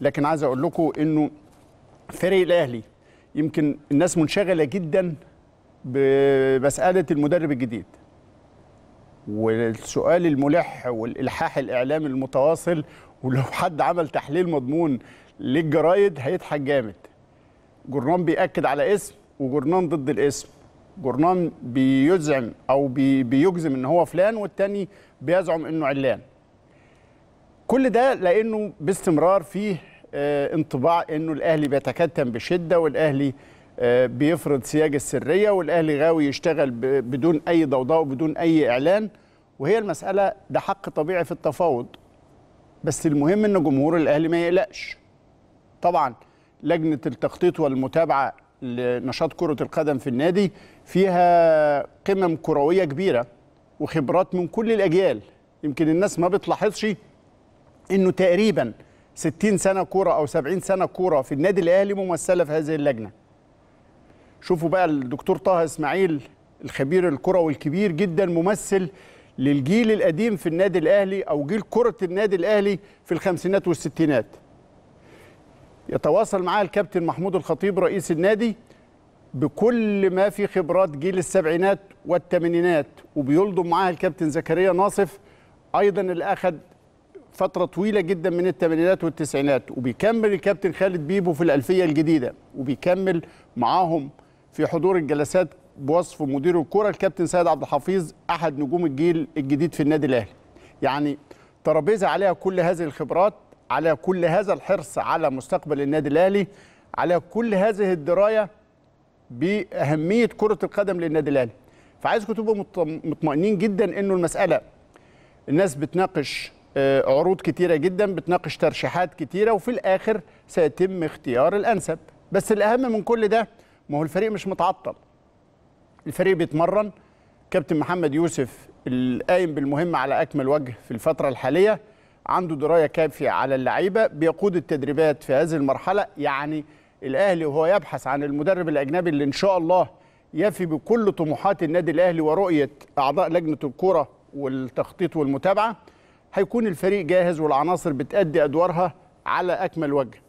لكن عايز اقول لكم انه فريق الاهلي يمكن الناس منشغله جدا بمساله المدرب الجديد والسؤال الملح والالحاح الاعلامي المتواصل ولو حد عمل تحليل مضمون للجرايد هيضحك جامد جورنان بيأكد على اسم وجورنان ضد الاسم جورنان بيزعم او بي بيجزم ان هو فلان والتاني بيزعم انه علان كل ده لانه باستمرار فيه آه، انطباع انه الاهلي بيتكتم بشده والاهلي آه، بيفرض سياج السريه والاهلي غاوي يشتغل بدون اي ضوضاء وبدون اي اعلان وهي المساله ده حق طبيعي في التفاوض بس المهم ان جمهور الاهلي ما يقلقش طبعا لجنه التخطيط والمتابعه لنشاط كره القدم في النادي فيها قمم كرويه كبيره وخبرات من كل الاجيال يمكن الناس ما بتلاحظش انه تقريبا 60 سنه كوره او 70 سنه كوره في النادي الاهلي ممثله في هذه اللجنه شوفوا بقى الدكتور طه اسماعيل الخبير الكروي الكبير جدا ممثل للجيل القديم في النادي الاهلي او جيل كره النادي الاهلي في الخمسينات والستينات يتواصل معاه الكابتن محمود الخطيب رئيس النادي بكل ما في خبرات جيل السبعينات والثمانينات وبيلضم معاه الكابتن زكريا ناصف ايضا اللي اخذ فترة طويلة جدا من الثمانينات والتسعينات وبيكمل الكابتن خالد بيبو في الألفية الجديدة وبيكمل معاهم في حضور الجلسات بوصف مدير الكرة الكابتن سيد عبد الحفيظ أحد نجوم الجيل الجديد في النادي الأهلي يعني ترابيزة عليها كل هذه الخبرات على كل هذا الحرص على مستقبل النادي الأهلي على كل هذه الدراية بأهمية كرة القدم للنادي الأهلي فعايزكم تبقوا مطمئنين جدا أنه المسألة الناس بتناقش آه، عروض كتيرة جدا بتناقش ترشيحات كتيرة وفي الآخر سيتم اختيار الأنسب بس الأهم من كل ده ما هو الفريق مش متعطل الفريق بيتمرن كابتن محمد يوسف القايم بالمهمة على أكمل وجه في الفترة الحالية عنده دراية كافية على اللعيبة بيقود التدريبات في هذه المرحلة يعني الأهلي وهو يبحث عن المدرب الأجنبي اللي إن شاء الله يفي بكل طموحات النادي الأهلي ورؤية أعضاء لجنة الكرة والتخطيط والمتابعة هيكون الفريق جاهز والعناصر بتأدي أدوارها على أكمل وجه